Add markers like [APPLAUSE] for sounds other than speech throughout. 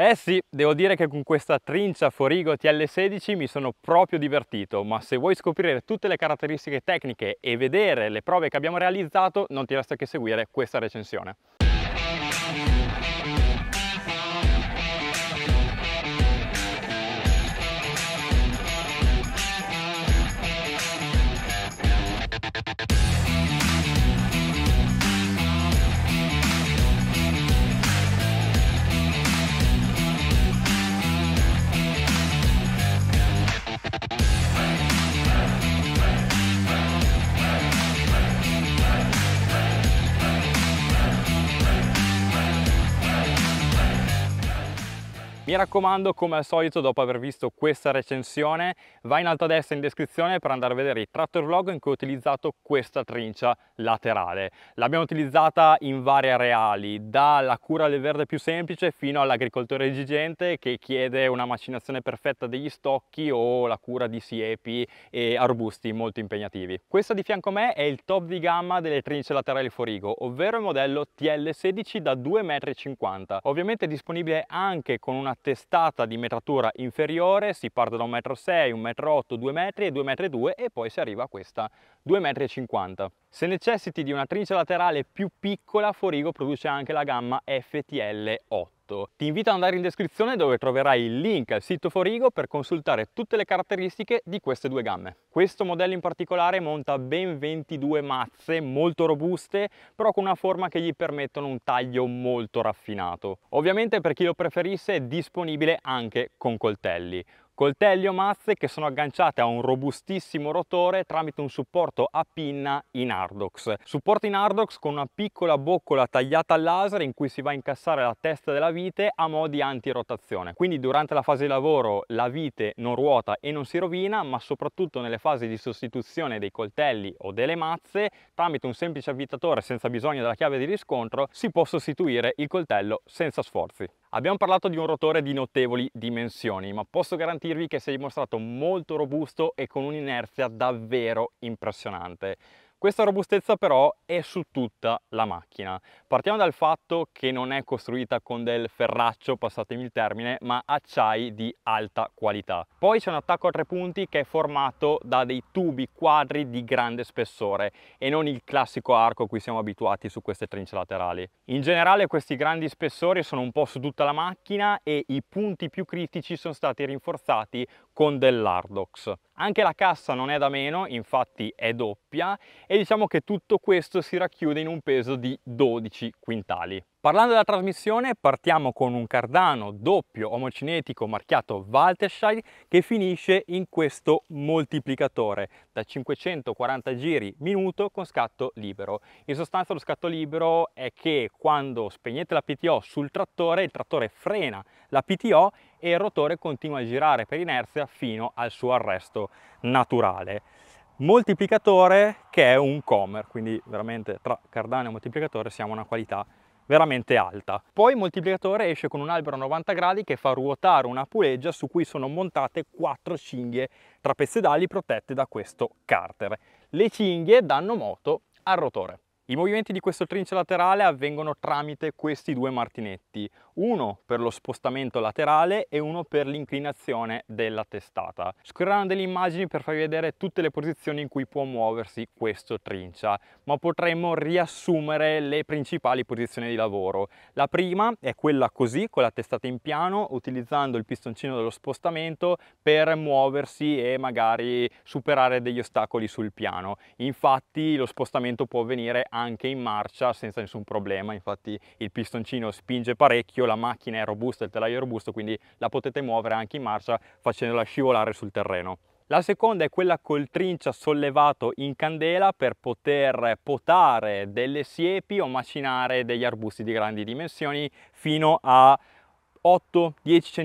Eh sì, devo dire che con questa trincia Forigo TL16 mi sono proprio divertito, ma se vuoi scoprire tutte le caratteristiche tecniche e vedere le prove che abbiamo realizzato, non ti resta che seguire questa recensione. Mi raccomando, come al solito, dopo aver visto questa recensione, vai in alto a destra in descrizione per andare a vedere i tractor vlog in cui ho utilizzato questa trincia laterale. L'abbiamo utilizzata in varie areali, dalla cura del verde più semplice fino all'agricoltore esigente che chiede una macinazione perfetta degli stocchi o la cura di siepi e arbusti molto impegnativi. Questa di fianco a me è il top di gamma delle trince laterali forigo, ovvero il modello TL16 da 2,50 m. Ovviamente è disponibile anche con una testata di metratura inferiore, si parte da 1,6 m, 1,8 m, 2 m e 2,2 m e poi si arriva a questa 2,50 m. Se necessiti di una trincia laterale più piccola, Forigo produce anche la gamma FTL8 fatto. Ti invito ad andare in descrizione dove troverai il link al sito Forigo per consultare tutte le caratteristiche di queste due gambe. Questo modello in particolare monta ben 22 mazze molto robuste però con una forma che gli permettono un taglio molto raffinato. Ovviamente per chi lo preferisse è disponibile anche con coltelli coltelli o mazze che sono agganciate a un robustissimo rotore tramite un supporto a pinna in ardox. Supporto in ardox con una piccola boccola tagliata al laser in cui si va a incassare la testa della vite a modi anti-rotazione. Quindi durante la fase di lavoro la vite non ruota e non si rovina, ma soprattutto nelle fasi di sostituzione dei coltelli o delle mazze, tramite un semplice avvitatore senza bisogno della chiave di riscontro, si può sostituire il coltello senza sforzi. Abbiamo parlato di un rotore di notevoli dimensioni, ma posso garantirvi che si è dimostrato molto robusto e con un'inerzia davvero impressionante. Questa robustezza però è su tutta la macchina. Partiamo dal fatto che non è costruita con del ferraccio, passatemi il termine, ma acciai di alta qualità. Poi c'è un attacco a tre punti che è formato da dei tubi quadri di grande spessore e non il classico arco a cui siamo abituati su queste trince laterali. In generale questi grandi spessori sono un po' su tutta la macchina e i punti più critici sono stati rinforzati con dell'Ardox. Anche la cassa non è da meno, infatti è doppia e diciamo che tutto questo si racchiude in un peso di 12 quintali. Parlando della trasmissione partiamo con un cardano doppio omocinetico marchiato Walterscheid che finisce in questo moltiplicatore da 540 giri minuto con scatto libero. In sostanza lo scatto libero è che quando spegnete la PTO sul trattore il trattore frena la PTO e il rotore continua a girare per inerzia fino al suo arresto naturale moltiplicatore che è un comer, quindi veramente tra cardano e moltiplicatore siamo una qualità veramente alta. Poi il moltiplicatore esce con un albero a 90 gradi che fa ruotare una puleggia su cui sono montate quattro cinghie trapezzedali protette da questo carter. Le cinghie danno moto al rotore. I movimenti di questo trincio laterale avvengono tramite questi due martinetti, uno per lo spostamento laterale e uno per l'inclinazione della testata. Scorreranno delle immagini per farvi vedere tutte le posizioni in cui può muoversi questo trincia, ma potremmo riassumere le principali posizioni di lavoro. La prima è quella così, con la testata in piano, utilizzando il pistoncino dello spostamento per muoversi e magari superare degli ostacoli sul piano. Infatti lo spostamento può avvenire anche anche in marcia senza nessun problema, infatti il pistoncino spinge parecchio, la macchina è robusta, il telaio è robusto, quindi la potete muovere anche in marcia facendola scivolare sul terreno. La seconda è quella col trincia sollevato in candela per poter potare delle siepi o macinare degli arbusti di grandi dimensioni fino a 8-10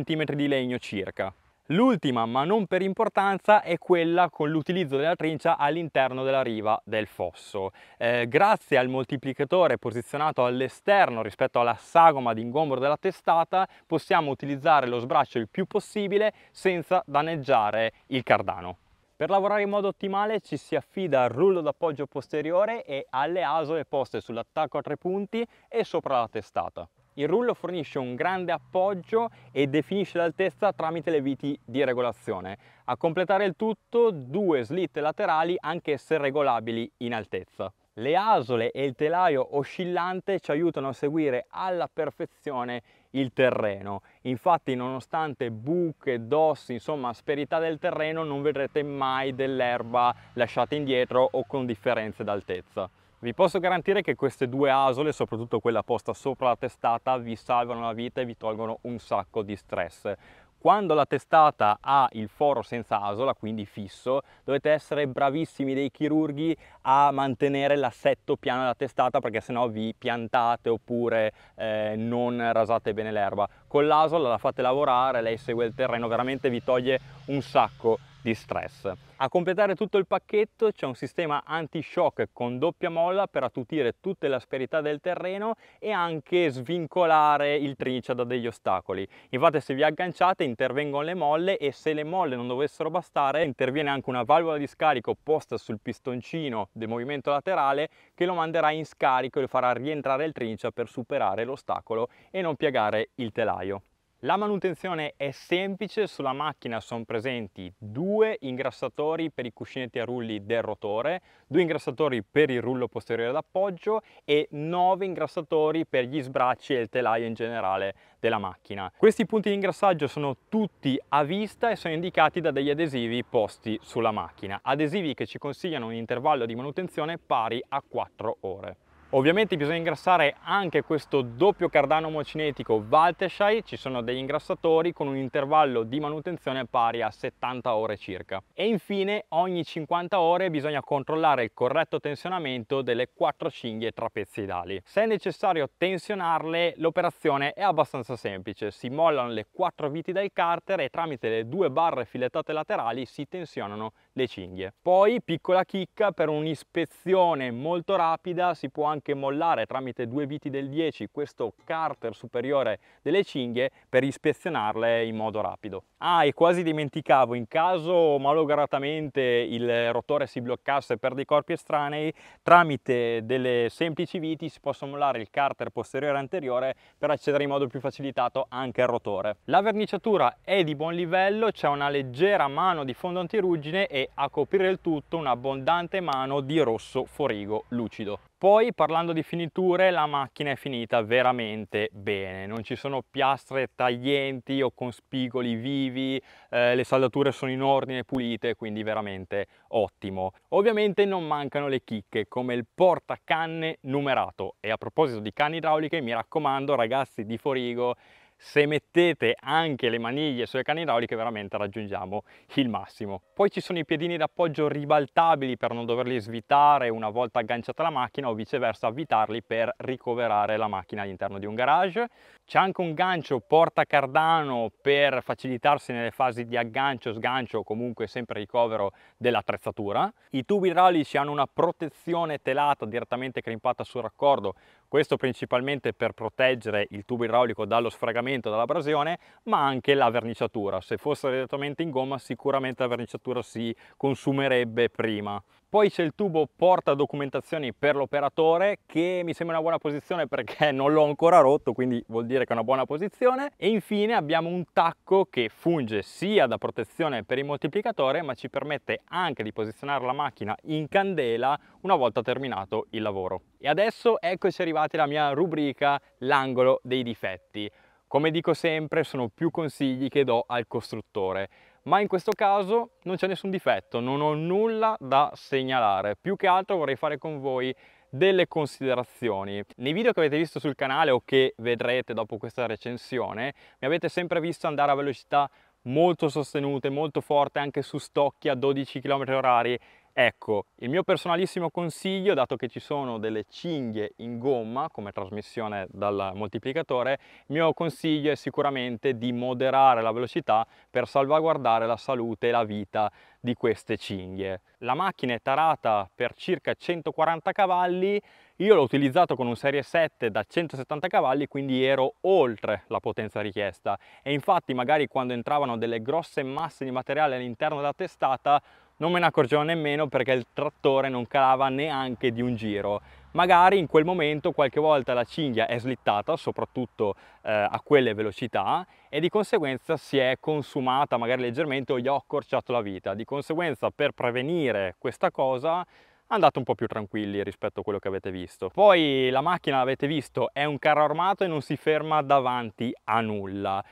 cm di legno circa. L'ultima, ma non per importanza, è quella con l'utilizzo della trincia all'interno della riva del fosso. Eh, grazie al moltiplicatore posizionato all'esterno rispetto alla sagoma d'ingombro della testata, possiamo utilizzare lo sbraccio il più possibile senza danneggiare il cardano. Per lavorare in modo ottimale ci si affida al rullo d'appoggio posteriore e alle asole poste sull'attacco a tre punti e sopra la testata. Il rullo fornisce un grande appoggio e definisce l'altezza tramite le viti di regolazione. A completare il tutto due slitte laterali anche se regolabili in altezza. Le asole e il telaio oscillante ci aiutano a seguire alla perfezione il terreno. Infatti nonostante buche, dossi, insomma asperità del terreno non vedrete mai dell'erba lasciata indietro o con differenze d'altezza. Vi posso garantire che queste due asole, soprattutto quella posta sopra la testata, vi salvano la vita e vi tolgono un sacco di stress. Quando la testata ha il foro senza asola, quindi fisso, dovete essere bravissimi dei chirurghi a mantenere l'assetto piano della testata perché sennò vi piantate oppure eh, non rasate bene l'erba. Con l'asola la fate lavorare, lei segue il terreno, veramente vi toglie un sacco di stress. A completare tutto il pacchetto c'è un sistema anti-shock con doppia molla per attutire tutte le asperità del terreno e anche svincolare il trincia da degli ostacoli. Infatti se vi agganciate intervengono le molle e se le molle non dovessero bastare interviene anche una valvola di scarico posta sul pistoncino del movimento laterale che lo manderà in scarico e farà rientrare il trincia per superare l'ostacolo e non piegare il telaio. La manutenzione è semplice, sulla macchina sono presenti due ingrassatori per i cuscinetti a rulli del rotore, due ingrassatori per il rullo posteriore d'appoggio e nove ingrassatori per gli sbracci e il telaio in generale della macchina. Questi punti di ingrassaggio sono tutti a vista e sono indicati da degli adesivi posti sulla macchina, adesivi che ci consigliano un intervallo di manutenzione pari a 4 ore. Ovviamente bisogna ingrassare anche questo doppio cardano mocinetico Valteshai, ci sono degli ingrassatori con un intervallo di manutenzione pari a 70 ore circa. E infine ogni 50 ore bisogna controllare il corretto tensionamento delle quattro cinghie trapezoidali. Se è necessario tensionarle l'operazione è abbastanza semplice, si mollano le quattro viti del carter e tramite le due barre filettate laterali si tensionano le cinghie. Poi piccola chicca per un'ispezione molto rapida si può anche anche mollare tramite due viti del 10 questo carter superiore delle cinghie per ispezionarle in modo rapido. Ah e quasi dimenticavo in caso malogratamente il rotore si bloccasse per dei corpi estranei tramite delle semplici viti si possono mollare il carter posteriore e anteriore per accedere in modo più facilitato anche al rotore. La verniciatura è di buon livello, c'è una leggera mano di fondo antiruggine e a coprire il tutto un'abbondante mano di rosso forigo lucido. Poi parlando di finiture la macchina è finita veramente bene, non ci sono piastre taglienti o con spigoli vivi, eh, le saldature sono in ordine, pulite, quindi veramente ottimo. Ovviamente non mancano le chicche come il portacanne numerato e a proposito di canne idrauliche mi raccomando ragazzi di Forigo se mettete anche le maniglie sulle canne idrauliche veramente raggiungiamo il massimo. Poi ci sono i piedini d'appoggio ribaltabili per non doverli svitare una volta agganciata la macchina o viceversa avvitarli per ricoverare la macchina all'interno di un garage. C'è anche un gancio porta cardano per facilitarsi nelle fasi di aggancio, sgancio o comunque sempre ricovero dell'attrezzatura. I tubi idraulici hanno una protezione telata direttamente crimpata sul raccordo questo principalmente per proteggere il tubo idraulico dallo sfragamento, dall'abrasione, ma anche la verniciatura. Se fosse direttamente in gomma sicuramente la verniciatura si consumerebbe prima. Poi c'è il tubo porta documentazioni per l'operatore che mi sembra una buona posizione perché [LAUGHS] non l'ho ancora rotto quindi vuol dire che è una buona posizione e infine abbiamo un tacco che funge sia da protezione per il moltiplicatore ma ci permette anche di posizionare la macchina in candela una volta terminato il lavoro. E adesso eccoci arrivati alla mia rubrica l'angolo dei difetti. Come dico sempre sono più consigli che do al costruttore ma in questo caso non c'è nessun difetto, non ho nulla da segnalare, più che altro vorrei fare con voi delle considerazioni. Nei video che avete visto sul canale o che vedrete dopo questa recensione, mi avete sempre visto andare a velocità molto sostenute, molto forte anche su stocchi a 12 km orari Ecco, il mio personalissimo consiglio, dato che ci sono delle cinghie in gomma come trasmissione dal moltiplicatore, il mio consiglio è sicuramente di moderare la velocità per salvaguardare la salute e la vita di queste cinghie. La macchina è tarata per circa 140 cavalli, io l'ho utilizzato con un serie 7 da 170 cavalli, quindi ero oltre la potenza richiesta e infatti magari quando entravano delle grosse masse di materiale all'interno della testata non me ne accorgevo nemmeno perché il trattore non calava neanche di un giro. Magari in quel momento qualche volta la cinghia è slittata, soprattutto eh, a quelle velocità, e di conseguenza si è consumata magari leggermente o gli ho accorciato la vita. Di conseguenza per prevenire questa cosa andate un po' più tranquilli rispetto a quello che avete visto. Poi la macchina, l'avete visto, è un carro armato e non si ferma davanti a nulla.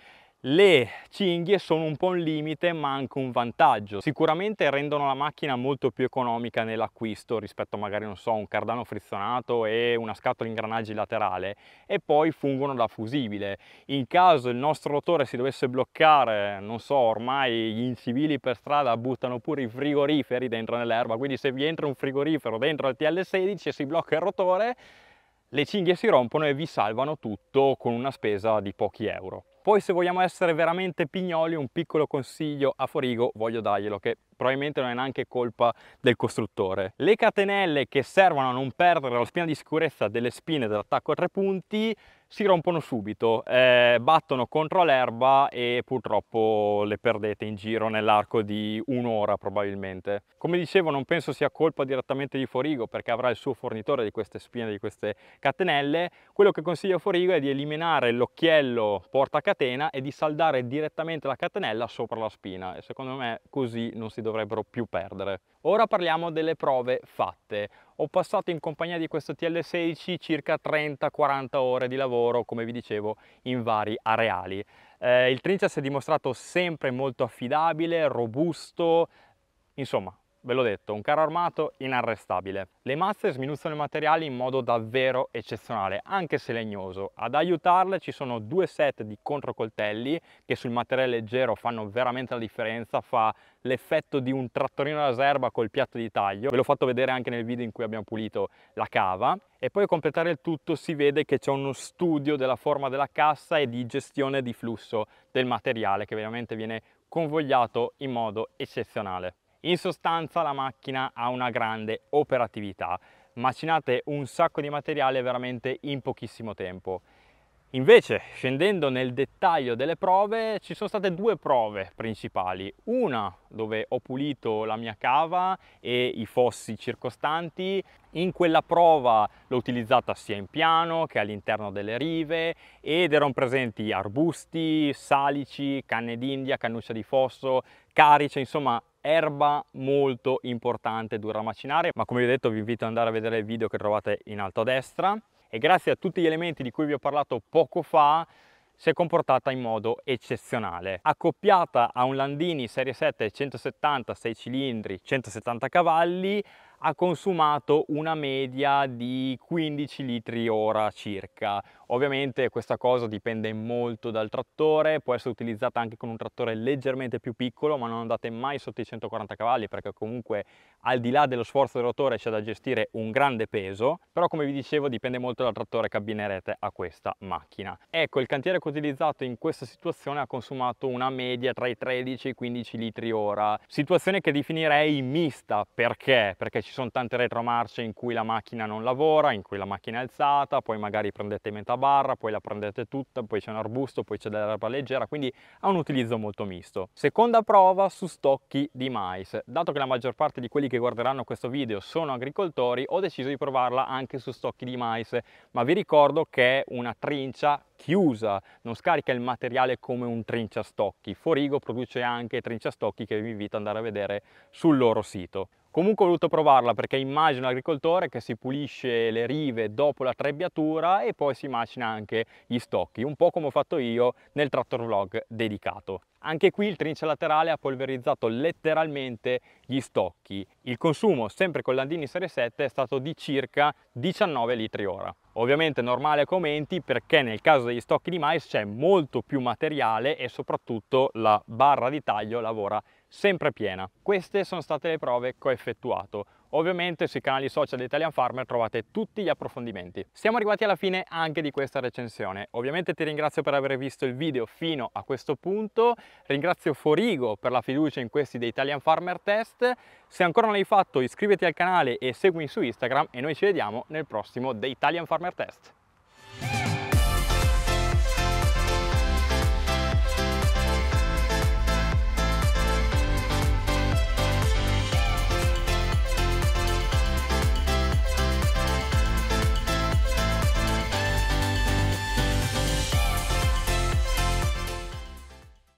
Le cinghie sono un po' un limite ma anche un vantaggio. Sicuramente rendono la macchina molto più economica nell'acquisto rispetto a magari non so un cardano frizionato e una scatola ingranaggi laterale e poi fungono da fusibile. In caso il nostro rotore si dovesse bloccare, non so, ormai gli incivili per strada buttano pure i frigoriferi dentro nell'erba, quindi se vi entra un frigorifero dentro al TL16 e si blocca il rotore, le cinghie si rompono e vi salvano tutto con una spesa di pochi euro. Poi se vogliamo essere veramente pignoli un piccolo consiglio a Forigo voglio darglielo che probabilmente non è neanche colpa del costruttore. Le catenelle che servono a non perdere la spina di sicurezza delle spine dell'attacco a tre punti si rompono subito, eh, battono contro l'erba e purtroppo le perdete in giro nell'arco di un'ora probabilmente. Come dicevo non penso sia colpa direttamente di Forigo perché avrà il suo fornitore di queste spine, di queste catenelle. Quello che consiglio a Forigo è di eliminare l'occhiello porta catena e di saldare direttamente la catenella sopra la spina e secondo me così non si dovrebbe dovrebbero più perdere. Ora parliamo delle prove fatte. Ho passato in compagnia di questo TL16 circa 30-40 ore di lavoro, come vi dicevo, in vari areali. Eh, il Trincia si è dimostrato sempre molto affidabile, robusto, insomma Ve l'ho detto, un carro armato inarrestabile. Le mazze sminuzzano i materiali in modo davvero eccezionale, anche se legnoso. Ad aiutarle ci sono due set di controcoltelli che sul materiale leggero fanno veramente la differenza, fa l'effetto di un trattorino da serba col piatto di taglio. Ve l'ho fatto vedere anche nel video in cui abbiamo pulito la cava. E poi a completare il tutto si vede che c'è uno studio della forma della cassa e di gestione di flusso del materiale che veramente viene convogliato in modo eccezionale. In sostanza la macchina ha una grande operatività, macinate un sacco di materiale veramente in pochissimo tempo. Invece, scendendo nel dettaglio delle prove, ci sono state due prove principali. Una dove ho pulito la mia cava e i fossi circostanti. In quella prova l'ho utilizzata sia in piano che all'interno delle rive ed erano presenti arbusti, salici, canne d'india, cannuccia di fosso, carice, insomma erba molto importante dura macinare ma come vi ho detto vi invito ad andare a vedere il video che trovate in alto a destra e grazie a tutti gli elementi di cui vi ho parlato poco fa si è comportata in modo eccezionale. Accoppiata a un Landini Serie 7 170 6 cilindri 170 cavalli ha consumato una media di 15 litri ora circa. Ovviamente questa cosa dipende molto dal trattore, può essere utilizzata anche con un trattore leggermente più piccolo, ma non andate mai sotto i 140 cavalli perché comunque al di là dello sforzo del rotore c'è da gestire un grande peso, però come vi dicevo dipende molto dal trattore che abbinerete a questa macchina. Ecco, il cantiere che ho utilizzato in questa situazione ha consumato una media tra i 13 e i 15 litri ora, situazione che definirei mista, perché? Perché ci ci sono tante retromarce in cui la macchina non lavora, in cui la macchina è alzata, poi magari prendete metà barra, poi la prendete tutta, poi c'è un arbusto, poi c'è dell'erba leggera, quindi ha un utilizzo molto misto. Seconda prova su stocchi di mais. Dato che la maggior parte di quelli che guarderanno questo video sono agricoltori, ho deciso di provarla anche su stocchi di mais, ma vi ricordo che è una trincia chiusa, non scarica il materiale come un trinciastocchi. Forigo produce anche trinciastocchi che vi invito ad andare a vedere sul loro sito. Comunque ho voluto provarla perché immagino l'agricoltore che si pulisce le rive dopo la trebbiatura e poi si macina anche gli stocchi, un po' come ho fatto io nel trattor vlog dedicato. Anche qui il trincia laterale ha polverizzato letteralmente gli stocchi. Il consumo, sempre con l'Andini Serie 7, è stato di circa 19 litri ora. Ovviamente normale commenti perché nel caso degli stocchi di mais c'è molto più materiale e soprattutto la barra di taglio lavora sempre piena. Queste sono state le prove che ho effettuato. Ovviamente sui canali social di Italian Farmer trovate tutti gli approfondimenti. Siamo arrivati alla fine anche di questa recensione. Ovviamente ti ringrazio per aver visto il video fino a questo punto. Ringrazio Forigo per la fiducia in questi The Italian Farmer Test. Se ancora non l'hai fatto iscriviti al canale e seguimi su Instagram e noi ci vediamo nel prossimo The Italian Farmer Test.